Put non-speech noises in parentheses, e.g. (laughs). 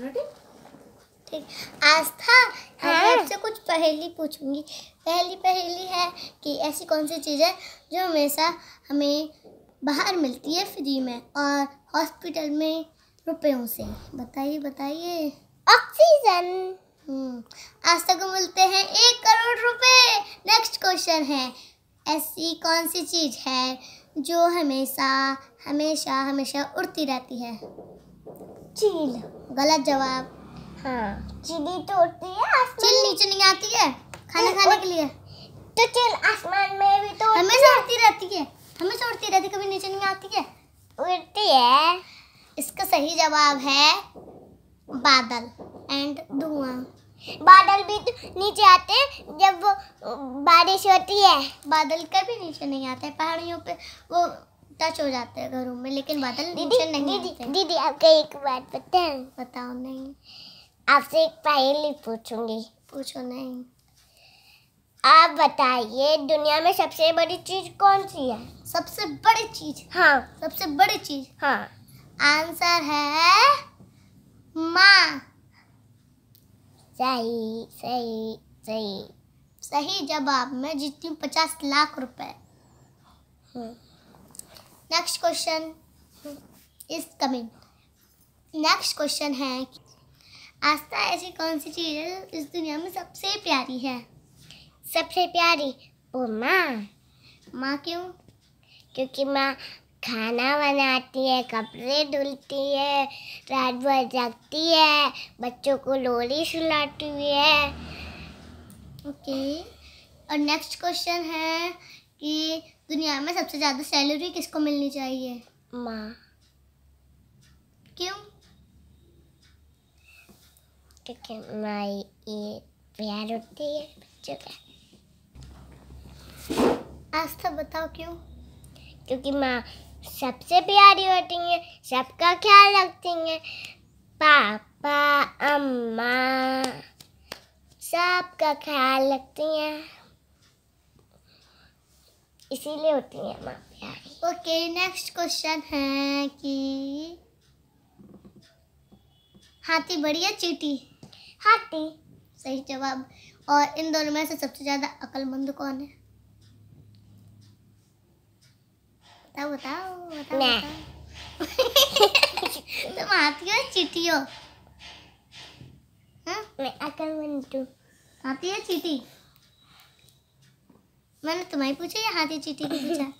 रखना ठीक ठीक आस्था हाँ। आपसे कुछ पहेली पूछूंगी पहली पहेली है कि ऐसी कौन सी चीज़ है जो हमेशा हमें बाहर मिलती है फ्री में और हॉस्पिटल में रुपयों से बताइए बताइए ऑक्सीजन हम्म। आस्था को मिलते हैं एक करोड़ रुपए नेक्स्ट क्वेश्चन है ऐसी कौन सी चीज़ है जो हमेशा हमेशा हमेशा उड़ती रहती है चील गलत जवाब हाँ चिड़ी तो उड़ती है आसमान चिल नीचे नहीं आती है खाना तो खाने के लिए तो चिल आसमान में भी तो हमेशा उड़ती रहती है हमेशा उड़ती रहती कभी नीचे नहीं आती है उड़ती है इसका सही जवाब है बादल एंड धुआं बादल भी तो नीचे आते हैं जब बारिश होती है बादल कभी नीचे नहीं आते पहाड़ियों पे वो टच हो जाते हैं घरों में लेकिन बादल नीचे नहीं दीदी दीदी आपका एक बात बताए बताओ नहीं आपसे एक पहली पूछूंगी पूछो नहीं आप बताइए दुनिया में सबसे बड़ी चीज कौन सी है सबसे बड़ी चीज हाँ सबसे बड़ी चीज हाँ आंसर है माँ सही सही सही सही जवाब में जितनी पचास लाख रुपए हाँ। Next question is coming next question है आस्था ऐसी कौन सी चीज़ है इस दुनिया में सबसे प्यारी है सबसे प्यारी वो माँ माँ क्यों क्योंकि माँ खाना बनाती है कपड़े धुलती है रात भर जागती है बच्चों को लोली सुलाती है ओके okay. और नेक्स्ट क्वेश्चन है कि दुनिया में सबसे ज़्यादा सैलरी किसको मिलनी चाहिए माँ क्यों क्योंकि माई ये प्यार होती है बच्चों का आस्था बताओ क्यों क्योंकि माँ सबसे प्यारी होती है सबका ख्याल रखती है पापा अम्मा सबका ख्याल रखती है इसीलिए होती है माँ प्यारी ओके नेक्स्ट क्वेश्चन है कि हाथी बड़ी या चीटी हाथी सही जवाब और इन दोनों में से सबसे ज़्यादा अकलमंद कौन है बताओ बताओ बताओ, (laughs) तुम हाथी हो चीटी हो मैं अकलमंद हूँ हाथी है चीटी मैंने तुम्हें पूछा या हाथी चीटी की पूछा